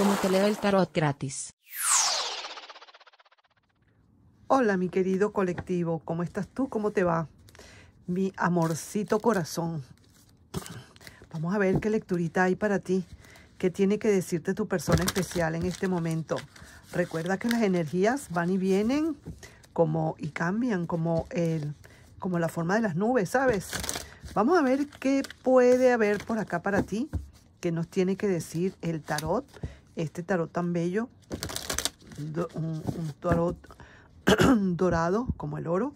como te leo el tarot gratis. Hola mi querido colectivo, ¿cómo estás tú? ¿Cómo te va? Mi amorcito corazón. Vamos a ver qué lecturita hay para ti, qué tiene que decirte tu persona especial en este momento. Recuerda que las energías van y vienen como y cambian como, el, como la forma de las nubes, ¿sabes? Vamos a ver qué puede haber por acá para ti, qué nos tiene que decir el tarot este tarot tan bello, un, tarot dorado como el oro.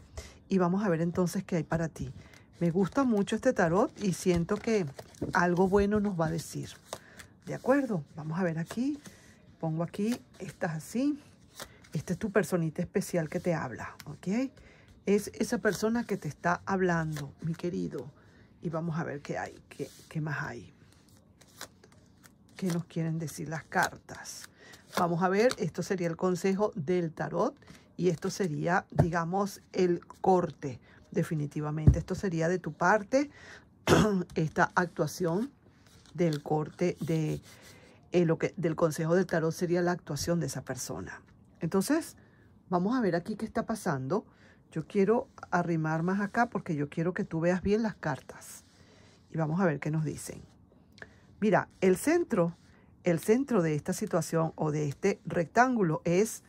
Y vamos a ver entonces qué hay para ti. Me gusta mucho este tarot y siento que algo bueno nos va a decir. ¿De acuerdo? Vamos a ver aquí. Pongo aquí, estás así. Esta es tu personita especial que te habla, ¿ok? Es esa persona que te está hablando, mi querido. Y vamos a ver qué hay, qué más hay qué nos quieren decir las cartas. Vamos a ver, esto sería el consejo del tarot y esto sería, digamos, el corte, definitivamente. Esto sería de tu parte esta actuación del corte de eh, lo que del consejo del tarot sería la actuación de esa persona. Entonces, vamos a ver aquí qué está pasando. Yo quiero arrimar más acá porque yo quiero que tú veas bien las cartas. Y vamos a ver qué nos dicen. Mira, el centro, el centro de esta situación o de este rectángulo es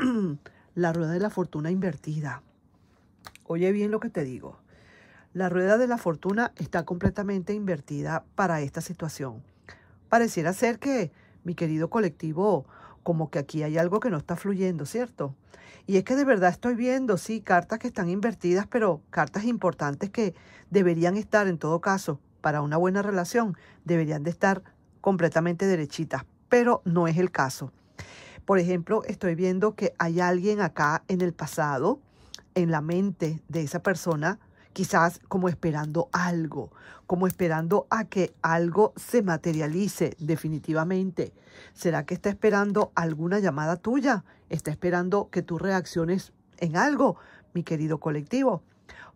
la rueda de la fortuna invertida. Oye bien lo que te digo. La rueda de la fortuna está completamente invertida para esta situación. Pareciera ser que, mi querido colectivo, como que aquí hay algo que no está fluyendo, ¿cierto? Y es que de verdad estoy viendo, sí, cartas que están invertidas, pero cartas importantes que deberían estar en todo caso para una buena relación deberían de estar completamente derechitas, pero no es el caso. Por ejemplo, estoy viendo que hay alguien acá en el pasado, en la mente de esa persona, quizás como esperando algo, como esperando a que algo se materialice definitivamente. ¿Será que está esperando alguna llamada tuya? ¿Está esperando que tú reacciones en algo, mi querido colectivo?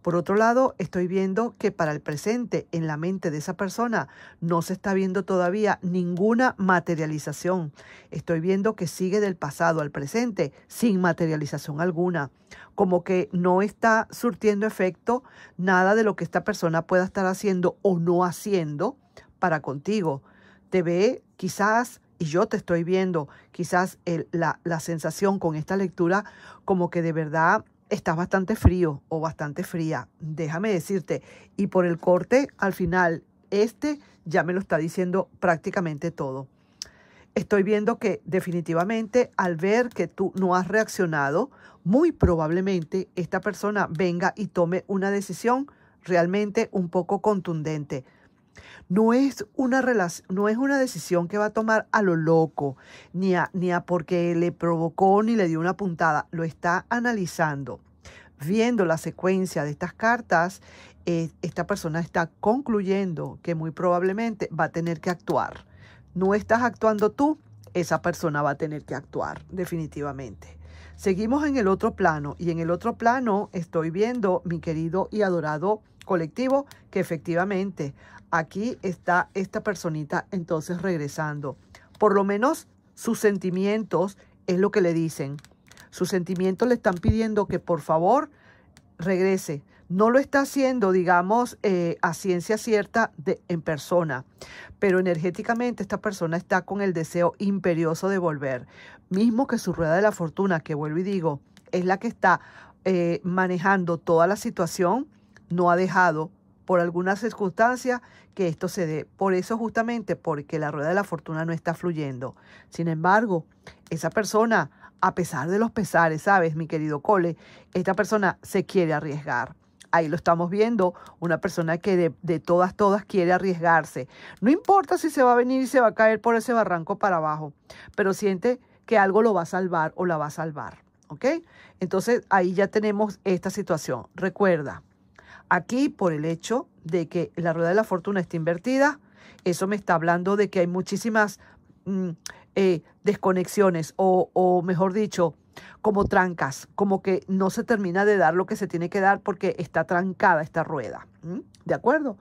Por otro lado, estoy viendo que para el presente, en la mente de esa persona, no se está viendo todavía ninguna materialización. Estoy viendo que sigue del pasado al presente sin materialización alguna, como que no está surtiendo efecto nada de lo que esta persona pueda estar haciendo o no haciendo para contigo. Te ve quizás y yo te estoy viendo quizás la, sensación con esta lectura como que de verdad estás bastante frío o bastante fría, déjame decirte. Y por el corte, al final, este ya me lo está diciendo prácticamente todo. Estoy viendo que definitivamente al ver que tú no has reaccionado, muy probablemente esta persona venga y tome una decisión realmente un poco contundente. No es, una no es una decisión que va a tomar a lo loco, ni a, ni a porque le provocó ni le dio una puntada. Lo está analizando. Viendo la secuencia de estas cartas, eh, esta persona está concluyendo que muy probablemente va a tener que actuar. No estás actuando tú, esa persona va a tener que actuar, definitivamente. Seguimos en el otro plano y en el otro plano estoy viendo, mi querido y adorado colectivo, que efectivamente aquí está esta personita entonces regresando. Por lo menos sus sentimientos es lo que le dicen. Sus sentimientos le están pidiendo que por favor regrese. No lo está haciendo, digamos, eh, a ciencia cierta de, en persona, pero energéticamente esta persona está con el deseo imperioso de volver. Mismo que su rueda de la fortuna, que vuelvo y digo, es la que está eh, manejando toda la situación, no ha dejado por alguna circunstancia, que esto se dé. Por eso justamente, porque la rueda de la fortuna no está fluyendo. Sin embargo, esa persona, a pesar de los pesares, sabes, mi querido Cole, esta persona se quiere arriesgar. Ahí lo estamos viendo, una persona que de, de todas, todas quiere arriesgarse. No importa si se va a venir y se va a caer por ese barranco para abajo, pero siente que algo lo va a salvar o la va a salvar. ¿Ok? Entonces ahí ya tenemos esta situación. Recuerda, Aquí, por el hecho de que la rueda de la fortuna está invertida, eso me está hablando de que hay muchísimas mm, eh, desconexiones o, o, mejor dicho, como trancas, como que no se termina de dar lo que se tiene que dar porque está trancada esta rueda. ¿De acuerdo?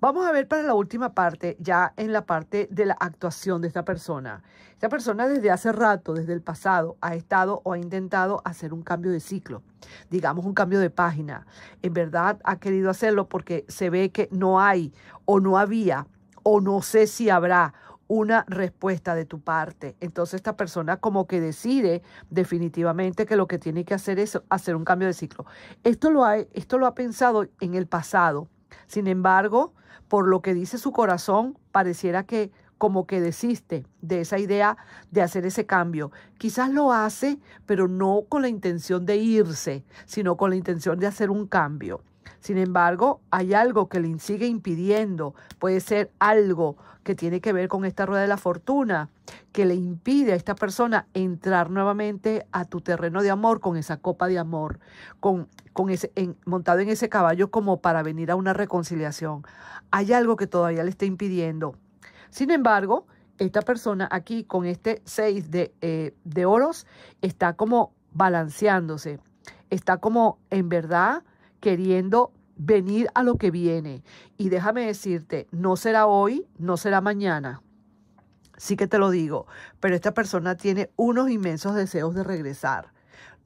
Vamos a ver para la última parte, ya en la parte de la actuación de esta persona. Esta persona desde hace rato, desde el pasado, ha estado o ha intentado hacer un cambio de ciclo, digamos un cambio de página. En verdad ha querido hacerlo porque se ve que no hay o no había o no sé si habrá una respuesta de tu parte. Entonces esta persona como que decide definitivamente que lo que tiene que hacer es hacer un cambio de ciclo. Esto lo ha, esto lo ha pensado en el pasado. Sin embargo, por lo que dice su corazón, pareciera que como que desiste de esa idea de hacer ese cambio. Quizás lo hace, pero no con la intención de irse, sino con la intención de hacer un cambio. Sin embargo, hay algo que le sigue impidiendo, puede ser algo que tiene que ver con esta rueda de la fortuna, que le impide a esta persona entrar nuevamente a tu terreno de amor con esa copa de amor, con, ese, montado en ese caballo como para venir a una reconciliación. Hay algo que todavía le está impidiendo. Sin embargo, esta persona aquí con este seis de, eh, de oros está como balanceándose, está como en verdad queriendo venir a lo que viene. Y déjame decirte, no será hoy, no será mañana. Sí que te lo digo, pero esta persona tiene unos inmensos deseos de regresar.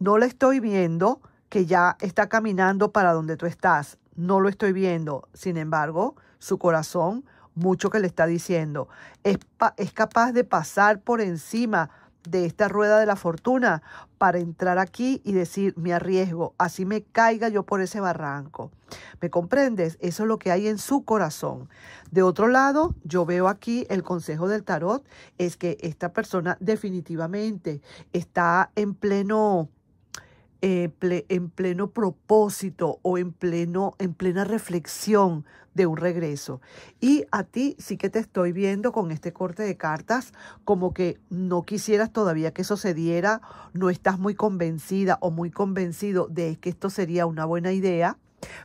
No la estoy viendo que ya está caminando para donde tú estás. No lo estoy viendo. Sin embargo, su corazón, mucho que le está diciendo, es, es capaz de pasar por encima de esta rueda de la fortuna para entrar aquí y decir, me arriesgo, así me caiga yo por ese barranco. ¿Me comprendes? Eso es lo que hay en su corazón. De otro lado, yo veo aquí el consejo del tarot, es que esta persona definitivamente está en pleno en pleno propósito o en, pleno, en plena reflexión de un regreso. Y a ti sí que te estoy viendo con este corte de cartas como que no quisieras todavía que sucediera, no estás muy convencida o muy convencido de que esto sería una buena idea.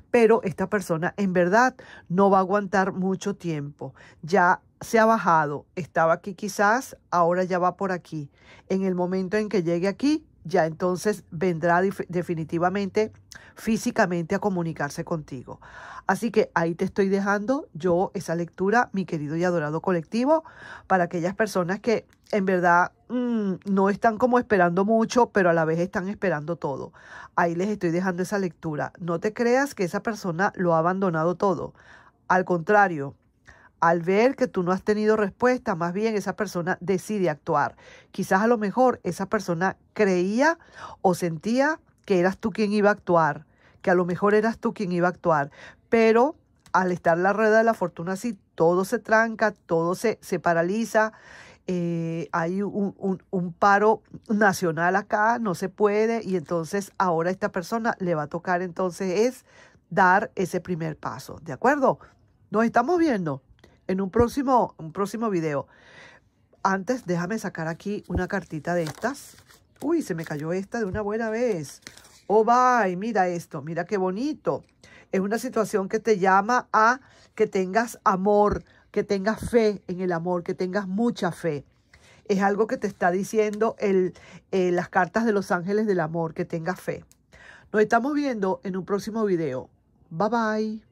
Pero esta persona en verdad no va a aguantar mucho tiempo. Ya se ha bajado, estaba aquí quizás, ahora ya va por aquí. En el momento en que llegue aquí, ya entonces vendrá definitivamente físicamente a comunicarse contigo. Así que ahí te estoy dejando yo esa lectura, mi querido y adorado colectivo, para aquellas personas que en verdad mm, no están como esperando mucho, pero a la vez están esperando todo. Ahí les estoy dejando esa lectura. No te creas que esa persona lo ha abandonado todo. Al contrario, al ver que tú no has tenido respuesta, más bien esa persona decide actuar. Quizás a lo mejor esa persona creía o sentía que eras tú quien iba a actuar, que a lo mejor eras tú quien iba a actuar, pero al estar la rueda de la fortuna así, todo se tranca, todo se, se paraliza. Eh, hay un, paro nacional acá, no se puede, y entonces ahora a esta persona le va a tocar entonces es dar ese primer paso, ¿de acuerdo? Nos estamos viendo en un próximo, un próximo video. Antes, déjame sacar aquí una cartita de estas. Uy, se me cayó esta de una buena vez. Oh, bye, mira esto, mira qué bonito. Es una situación que te llama a que tengas amor, que tengas fe en el amor, que tengas mucha fe. Es algo que te está diciendo el, eh, las cartas de los ángeles del amor, que tengas fe. Nos estamos viendo en un próximo video. Bye bye.